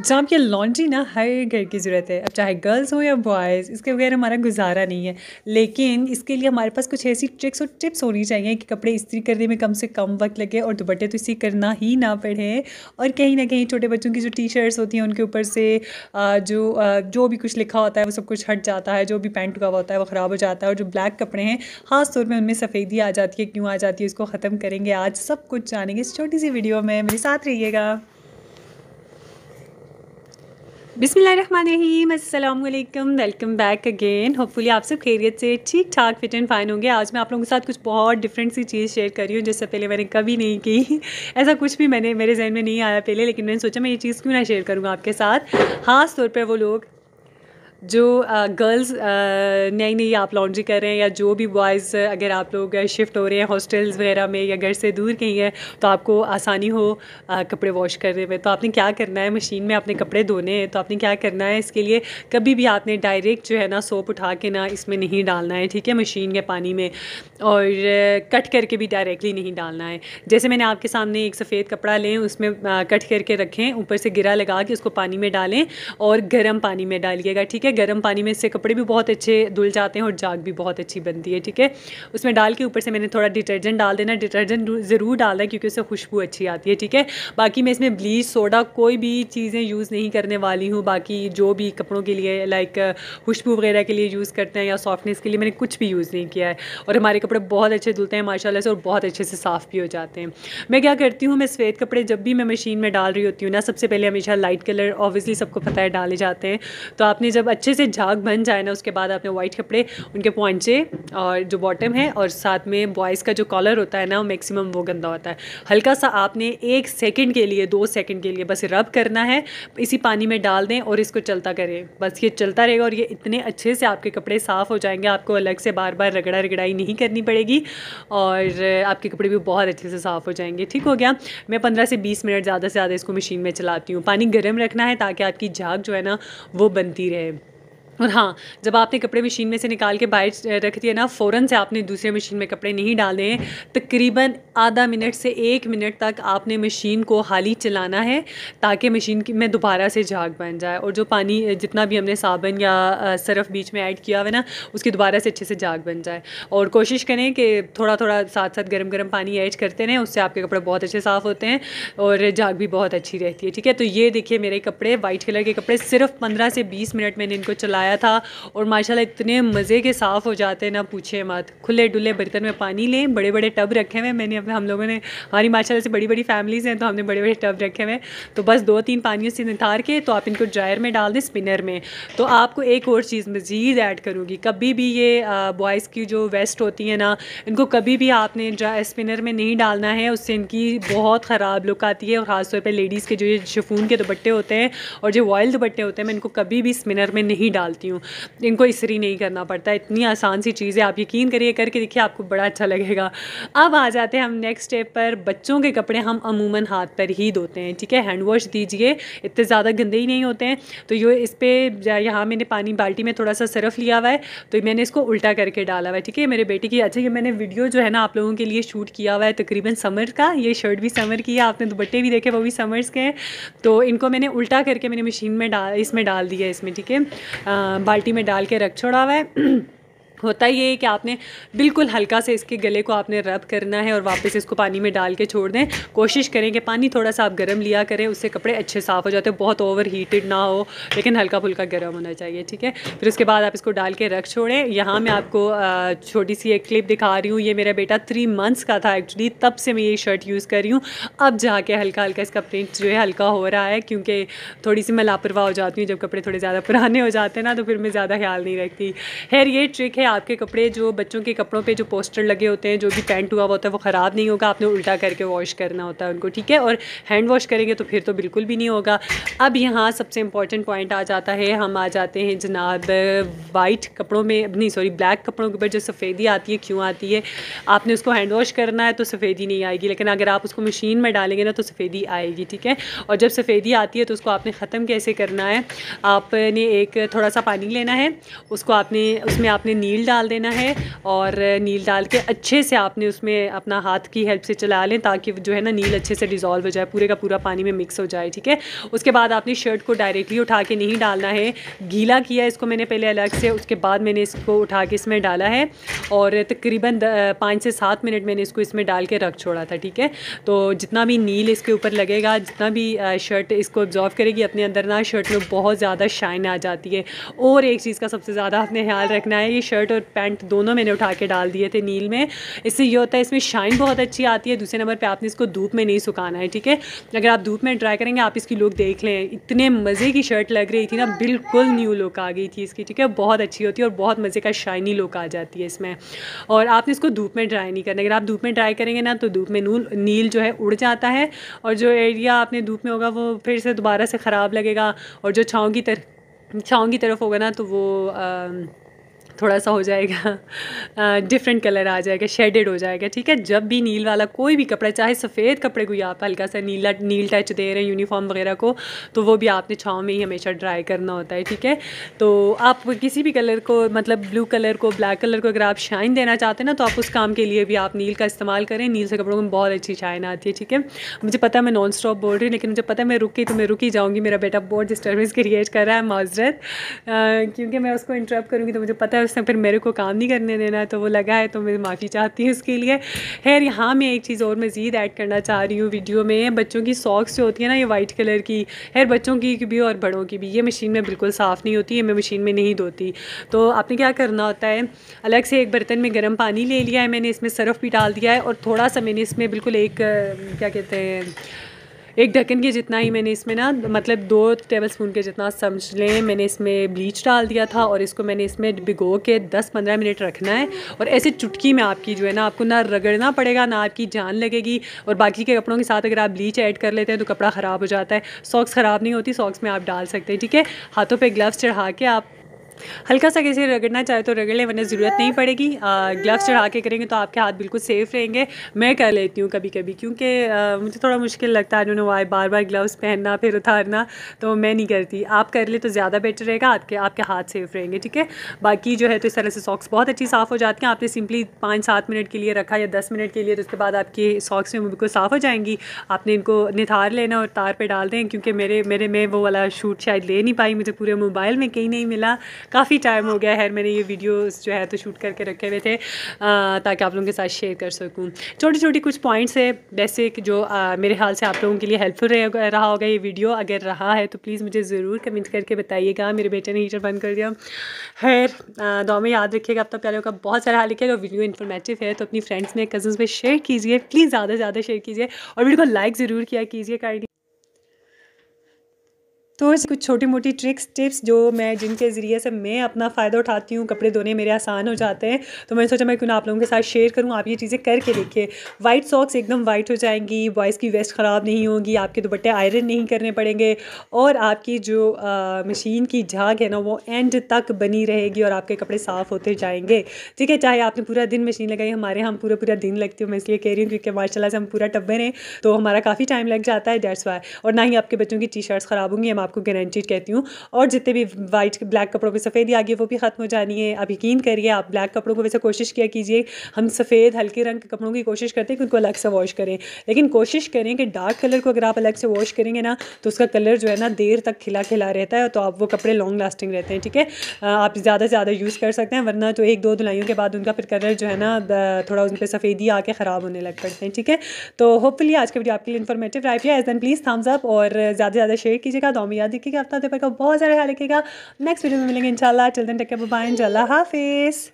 जहाँ पर लॉन्ड्री ना हर घर की ज़रूरत है अब चाहे गर्ल्स हो या बॉयज़ इसके बगैर हमारा गुजारा नहीं है लेकिन इसके लिए हमारे पास कुछ ऐसी ट्रिक्स और टिप्स होनी चाहिए कि कपड़े इस्त्री करने में कम से कम वक्त लगे और दुपट्टे तो इसी करना ही ना पड़े और कहीं ना कहीं छोटे बच्चों की जो टी शर्ट्स होती हैं उनके ऊपर से जो जो भी कुछ लिखा होता है वो सब कुछ हट जाता है जो भी पैंट लगा हुआ होता है वो ख़राब हो जाता है और जो ब्लैक कपड़े हैं ख़ास तौर में उनमें सफ़ेदी आ जाती है क्यों आ जाती है इसको ख़त्म करेंगे आज सब कुछ जानेंगे इस छोटी सी वीडियो में मेरे साथ रहिएगा बिसमीम अल्लाम वेलकम बैक अगेन होपफुली आप सब खैरियत से ठीक ठाक फिट एंड फाइन होंगे आज मैं आप लोगों के साथ कुछ बहुत डिफरेंट सी चीज़ शेयर कर रही हूँ जिससे पहले मैंने कभी नहीं की ऐसा कुछ भी मैंने मेरे जहन में नहीं आया पहले लेकिन मैंने सोचा मैं ये चीज़ क्यों ना शेयर करूँगा आपके साथ ख़ास तौर पर वो लोग जो गर्ल्स नई नई आप लॉन्ड्री कर रहे हैं या जो भी बॉयज़ uh, अगर आप लोग शिफ्ट uh, हो रहे हैं हॉस्टल्स वगैरह में या घर से दूर कहीं हैं तो आपको आसानी हो आ, uh, कपड़े वॉश करने में तो आपने क्या करना है मशीन में आपने कपड़े धोने हैं तो आपने क्या करना है इसके लिए कभी भी आपने डायरेक्ट जो है ना सोप उठा के ना इसमें नहीं डालना है ठीक है मशीन के पानी में और कट करके भी डायरेक्टली नहीं डालना है जैसे मैंने आपके सामने एक सफ़ेद कपड़ा लें उसमें कट करके रखें ऊपर से गिरा लगा के उसको पानी में डालें और गर्म पानी में डालिएगा ठीक है है गर्म पानी में इससे कपड़े भी बहुत अच्छे धुल जाते हैं और जाग भी बहुत अच्छी बनती है ठीक है उसमें डाल के ऊपर से मैंने थोड़ा डिटर्जेंट डाल देना डिटर्जेंट ज़रूर डालना क्योंकि उससे खुशबू अच्छी आती है ठीक है बाकी मैं इसमें ब्लीच सोडा कोई भी चीज़ें यूज़ नहीं करने वाली हूँ बाकी जो भी कपड़ों के लिए लाइक खुशबू वगैरह के लिए यूज़ करते हैं या सॉफ्टनेस के लिए मैंने कुछ भी यूज़ नहीं किया है और हमारे कपड़े बहुत अच्छे धुलते हैं माशाला से और बहुत अच्छे से साफ़ भी हो जाते हैं मैं क्या करती हूँ मैं सफ़ेद कपड़े जब भी मैं मशीन में डाल रही होती हूँ ना सबसे पहले हमेशा लाइट कलर ऑब्वियसली सबको पता है डाले जाते हैं तो आपने जब अच्छे से झाग बन जाए ना उसके बाद आपने व्हाइट कपड़े उनके पॉइंटे और जो बॉटम है और साथ में बॉयज़ का जो कॉलर होता है ना मैक्सिमम वो गंदा होता है हल्का सा आपने एक सेकेंड के लिए दो सेकेंड के लिए बस रब करना है इसी पानी में डाल दें और इसको चलता करें बस ये चलता रहेगा और ये इतने अच्छे से आपके कपड़े साफ़ हो जाएंगे आपको अलग से बार बार रगड़ा रगड़ाई नहीं करनी पड़ेगी और आपके कपड़े भी बहुत अच्छे से साफ़ हो जाएंगे ठीक हो गया मैं पंद्रह से बीस मिनट ज़्यादा से ज़्यादा इसको मशीन में चलाती हूँ पानी गर्म रखना है ताकि आपकी झाग जो है ना वो बनती रहे और हाँ जब आपने कपड़े मशीन में से निकाल के बाहर रख दिया ना फ़ौरन से आपने दूसरे मशीन में कपड़े नहीं डाले हैं तकरीबन आधा मिनट से एक मिनट तक आपने मशीन को हाली चलाना है ताकि मशीन में दोबारा से झाग बन जाए और जो पानी जितना भी हमने साबन या सरफ़ बीच में ऐड किया हुआ ना उसकी दोबारा से अच्छे से झाग बन जाए और कोशिश करें कि थोड़ा थोड़ा साथ साथ गर्म गर्म पानी ऐड करते रहें उससे आपके कपड़े बहुत अच्छे साफ़ होते हैं और झाग भी बहुत अच्छी रहती है ठीक है तो ये देखिए मेरे कपड़े वाइट कलर के कपड़े सिर्फ पंद्रह से बीस मिनट मैंने इनको चलाया लगाया था और माशाल्लाह इतने मज़े के साफ़ हो जाते हैं ना पूछे मत खुले डुले बर्तन में पानी लें बड़े बड़े टब रखे हुए मैंने हम लोगों ने हमारी माशाला से बड़ी बड़ी फैमिलीज़ हैं तो हमने बड़े बड़े टब रखे हुए तो बस दो तीन पानियों से निथार के तो आप इनको ड्रायर में डाल दें स्पिनर में तो आपको एक और चीज़ मज़ीद ऐड करूँगी कभी भी ये बॉयज़ की जो वेस्ट होती है ना इनको कभी भी आपने स्पिनर में नहीं डालना है उससे इनकी बहुत ख़राब लुक आती है और ख़ासतौर पर लेडीज़ के जो ये शफून के दुपट्टे होते हैं और जो वॉयल दुपट्टे होते हैं मैं इनको कभी भी स्पिनर में नहीं डालती डालती हूँ इनको इसरी नहीं करना पड़ता इतनी आसान सी चीज़ें आप यकीन करिए करके देखिए आपको बड़ा अच्छा लगेगा अब आ जाते हैं हम नेक्स्ट स्टेप पर बच्चों के कपड़े हम अमूमन हाथ पर ही धोते हैं ठीक है हैंड वॉश दीजिए इतने ज़्यादा गंदे ही नहीं होते हैं तो ये इस पर यहाँ मैंने पानी बाल्टी में थोड़ा सा सरफ लिया हुआ है तो मैंने इसको उल्टा करके डाला हुआ है ठीक है मेरे बेटे की अच्छा ये मैंने वीडियो जो है ना आप लोगों के लिए शूट किया हुआ है तकरीबन समर का ये शर्ट भी समर की है आपने दुपट्टे भी देखे वो भी समर्स के हैं तो इनको मैंने उल्टा करके मैंने मशीन में डाल इसमें डाल दिया इसमें ठीक है बाल्टी में डाल के रख छोड़ा हुआ है होता ये है कि आपने बिल्कुल हल्का से इसके गले को आपने रब करना है और वापस इसको पानी में डाल के छोड़ दें कोशिश करें कि पानी थोड़ा सा आप गर्म लिया करें उससे कपड़े अच्छे साफ़ हो जाते हैं बहुत ओवर हीटेड ना हो लेकिन हल्का फुल्का गर्म होना चाहिए ठीक है फिर उसके बाद आप इसको डाल के रख छोड़ें यहाँ मैं आपको छोटी सी एक क्लिप दिखा रही हूँ ये मेरा बेटा थ्री मंथ्स का था एक्चुअली तब से मैं ये शर्ट यूज़ कर रही हूँ अब जाके हल्का हल्का इसका प्रिंट जो है हल्का हो रहा है क्योंकि थोड़ी सी मैं लापरवाह हो जाती हूँ जब कपड़े थोड़े ज़्यादा पुराने हो जाते हैं ना तो फिर मैं ज़्यादा ख्याल नहीं रखती खैर ये ट्रिक है आपके कपड़े जो बच्चों के कपड़ों पे जो पोस्टर लगे होते हैं जो भी पेंट हुआ होता है वो ख़राब नहीं होगा आपने उल्टा करके वॉश करना होता है उनको ठीक है और हैंड वॉश करेंगे तो फिर तो बिल्कुल भी नहीं होगा अब यहाँ सबसे इंपॉर्टेंट पॉइंट आ जाता है हम आ जाते हैं जनाब वाइट कपड़ों में नहीं सॉरी ब्लैक कपड़ों के ऊपर जो सफ़ेदी आती है क्यों आती है आपने उसको हैंड वॉश करना है तो सफ़ेदी नहीं आएगी लेकिन अगर आप उसको मशीन में डालेंगे ना तो सफ़ेदी आएगी ठीक है और जब सफ़ेदी आती है तो उसको आपने ख़त्म कैसे करना है आपने एक थोड़ा सा पानी लेना है उसको आपने उसमें आपने नील नील डाल देना है और नील डाल के अच्छे से आपने उसमें अपना हाथ की हेल्प से चला लें ताकि जो है ना नील अच्छे से डिज़ोल्व हो जाए पूरे का पूरा पानी में मिक्स हो जाए ठीक है उसके बाद आपने शर्ट को डायरेक्टली उठा के नहीं डालना है गीला किया इसको मैंने पहले अलग से उसके बाद मैंने इसको उठा के इसमें डाला है और तकरीबन पाँच से सात मिनट मैंने इसको इसमें डाल के रख छोड़ा था ठीक है तो जितना भी नील इसके ऊपर लगेगा जितना भी शर्ट इसको ऑब्जॉर्व करेगी अपने अंदर ना शर्ट में बहुत ज़्यादा शाइन आ जाती है और एक चीज़ का सबसे ज़्यादा आपने ख्याल रखना है ये शर्ट शर्ट और पैंट दोनों मैंने उठा के डाल दिए थे नील में इससे ये होता है इसमें शाइन बहुत अच्छी आती है दूसरे नंबर पर आपने इसको धूप में नहीं सुखाना है ठीक है अगर आप धूप में ट्राई करेंगे आप इसकी लुक देख लें इतने मज़े की शर्ट लग रही थी ना बिल्कुल न्यू लुक आ गई थी इसकी ठीक है बहुत अच्छी होती है और बहुत मज़े का शाइनी लुक आ जाती है इसमें और आपने इसको धूप में ड्राई नहीं करना अगर आप धूप में ड्राई करेंगे ना तो धूप में नूल नील जो है उड़ जाता है और जो एरिया आपने धूप में होगा वो फिर से दोबारा से ख़राब लगेगा और जो छाँव की तरह छाँव की तरफ होगा ना तो वो आ, थोड़ा सा हो जाएगा डिफरेंट कलर आ जाएगा शेडेड हो जाएगा ठीक है जब भी नील वाला कोई भी कपड़ा चाहे सफ़ेद कपड़े को आप हल्का सा नीला नील टच दे रहे हैं यूनिफॉर्म वगैरह को तो वो भी आपने छाँव में ही हमेशा ड्राई करना होता है ठीक है तो आप किसी भी कलर को मतलब ब्लू कलर को ब्लैक कलर को अगर आप शाइन देना चाहते हैं ना तो आप उस काम के लिए भी आप नील का इस्तेमाल करें नील से कपड़ों में बहुत अच्छी शाइन आती है ठीक है मुझे पता है मैं नॉन स्टॉप बोल रही हूँ लेकिन मुझे पता है मैं रुकी तो मैं रुकी जाऊँगी मेरा बेटा बहुत डिस्टर्बेंस क्रिएट कर रहा है माजरत क्योंकि मैं उसको इंटरप्ट करूँगी तो मुझे पता है उसने फिर मेरे को काम नहीं करने देना तो वो लगा है तो मैं माफ़ी चाहती हूँ उसके लिए खैर यहाँ मैं एक चीज़ और मज़ीद ऐड करना चाह रही हूँ वीडियो में बच्चों की सॉक्स जो होती है ना ये वाइट कलर की खैर बच्चों की भी और बड़ों की भी ये मशीन में बिल्कुल साफ़ नहीं होती ये मैं मशीन में नहीं धोती तो आपने क्या करना होता है अलग से एक बर्तन में गर्म पानी ले लिया है मैंने इसमें सर्फ़ भी डाल दिया है और थोड़ा सा मैंने इसमें बिल्कुल एक क्या कहते हैं एक ढक्कन के जितना ही मैंने इसमें ना मतलब दो टेबल स्पून के जितना समझ लें मैंने इसमें ब्लीच डाल दिया था और इसको मैंने इसमें भिगो के 10-15 मिनट रखना है और ऐसे चुटकी में आपकी जो है ना आपको ना रगड़ना पड़ेगा ना आपकी जान लगेगी और बाकी के कपड़ों के साथ अगर आप ब्लीच ऐड कर लेते हैं तो कपड़ा ख़राब हो जाता है सॉक्स ख़राब नहीं होती सॉक्स में आप डाल सकते हैं ठीक है हाथों पर ग्लव्स चढ़ा के आप हल्का सा किसी रगड़ना चाहे तो रगड़ लें वरना ज़रूरत नहीं पड़ेगी ग्लव्स चढ़ा के करेंगे तो आपके हाथ बिल्कुल सेफ़ रहेंगे मैं कर लेती हूँ कभी कभी क्योंकि मुझे थोड़ा मुश्किल लगता है उन्होंने बार बार ग्लव्स पहनना फिर उतारना तो मैं नहीं करती आप कर ले तो ज़्यादा बेटर रहेगा आपके आपके हाथ सेफ़ रहेंगे ठीक है बाकी जो है तो इस तरह से सॉक्स बहुत अच्छी साफ़ हो जाती हैं आपने सिंपली पाँच सात मिनट के लिए रखा या दस मिनट के लिए तो उसके बाद आपकी सॉक्स में बिल्कुल साफ़ हो जाएंगी आपने इनको निथार लेना और तार पर डाल दें क्योंकि मेरे मेरे में वो वाला शूट शायद ले नहीं पाई मुझे पूरे मोबाइल में कहीं नहीं मिला काफ़ी टाइम हो गया है मैंने ये वीडियोस जो है तो शूट करके रखे हुए थे ताकि आप लोगों के साथ शेयर कर सकूँ छोटी छोटी कुछ पॉइंट्स है बेसिक जो आ, मेरे हाल से आप लोगों के लिए हेल्पफुल रहा होगा ये वीडियो अगर रहा है तो प्लीज़ मुझे ज़रूर कमेंट करके बताइएगा मेरे बेटे ने हीटर बंद कर दिया खैर दो में याद रखिएगा आप तो प्यारे का बहुत सारा हाल लिखिएगा वीडियो इन्फॉर्मेटिव है तो अपनी फ्रेंड्स में कज़न्स में शेयर कीजिए प्लीज़ ज़्यादा से ज़्यादा शेयर कीजिए और वीडियो को लाइक ज़रूर किया कीजिए तो ऐसे कुछ छोटी मोटी ट्रिक्स टिप्स जो मैं जिनके ज़रिए से मैं अपना फ़ायदा उठाती हूँ कपड़े धोने मेरे आसान हो जाते हैं तो मैंने सोचा मैं क्यों आप लोगों के साथ शेयर करूँ आप ये चीज़ें करके देखिए वाइट सॉक्स एकदम वाइट हो जाएंगी बॉयज़ की वेस्ट ख़राब नहीं होगी आपके दुपट्टे आयरन नहीं करने पड़ेंगे और आपकी जो मशीन की झाग है ना वो एंड तक बनी रहेगी और आपके कपड़े साफ़ होते जाएंगे ठीक है चाहे आपने पूरा दिन मशीन लगाई हमारे यहाँ पूरा पूरा दिन लगती हूँ मैं इसलिए कह रही हूँ क्योंकि माशाला से हम पूरा टब्बर हैं तो हमारा काफ़ी टाइम लग जाता है डेट्स वाई और ना ही आपके बच्चों की टी शर्ट्स ख़राब होंगी हम आपको गारंटीड कहती हूँ और जितने भी वाइट ब्लैक कपड़ों पर सफ़ेदी आ गई वो भी ख़त्म हो जानी है आप यकीन करिए आप ब्लैक कपड़ों को वैसे कोशिश किया कीजिए हम सफ़ेद हल्के रंग के कपड़ों की कोशिश करते हैं कि उनको अलग से वॉश करें लेकिन कोशिश करें कि डार्क कलर को अगर आप अलग से वॉश करेंगे ना तो उसका कलर जो है ना देर तक खिला खिला रहता है तो आप वो कपड़े लॉन्ग लास्टिंग रहते हैं ठीक है आप ज़्यादा से ज़्यादा यूज़ कर सकते हैं वरना तो एक दो धुलाइयों के बाद उनका फिर कलर जो है ना थोड़ा उन पर सफ़ेदी आके ख़राब होने लग पड़ते हैं ठीक है तो होपफुली आज का वीडियो आपके लिए इन्फॉर्मेटिव रहा है एज एन प्लीज़ थम्स अप और ज़्यादा से ज़्यादा शेयर कीजिएगा दो तो याद देखिएगा अपना तो बहुत ज़्यादा ख्याल रखिएगा नेक्स्ट वीडियो में मिलेंगे इनशाला टिल दिन टेक बाय इंशाल्लाह हाफिज़